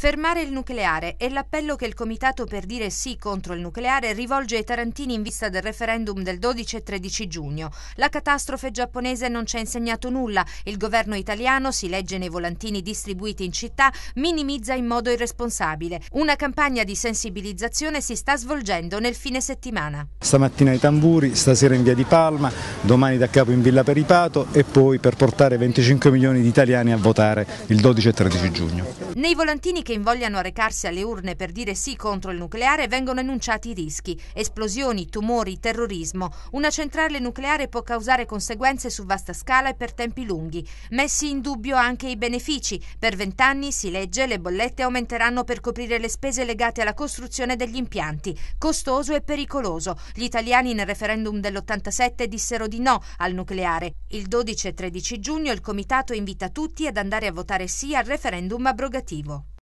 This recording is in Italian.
Fermare il nucleare è l'appello che il comitato per dire sì contro il nucleare rivolge ai tarantini in vista del referendum del 12 e 13 giugno. La catastrofe giapponese non ci ha insegnato nulla. Il governo italiano, si legge nei volantini distribuiti in città, minimizza in modo irresponsabile. Una campagna di sensibilizzazione si sta svolgendo nel fine settimana. Stamattina ai tamburi, stasera in via di Palma, domani da capo in Villa Peripato e poi per portare 25 milioni di italiani a votare il 12 e 13 giugno. Nei volantini che invogliano a recarsi alle urne per dire sì contro il nucleare vengono enunciati i rischi, esplosioni, tumori, terrorismo. Una centrale nucleare può causare conseguenze su vasta scala e per tempi lunghi. Messi in dubbio anche i benefici. Per vent'anni, si legge, le bollette aumenteranno per coprire le spese legate alla costruzione degli impianti. Costoso e pericoloso. Gli italiani nel referendum dell'87 dissero di no al nucleare. Il 12 e 13 giugno il Comitato invita tutti ad andare a votare sì al referendum abrogativo.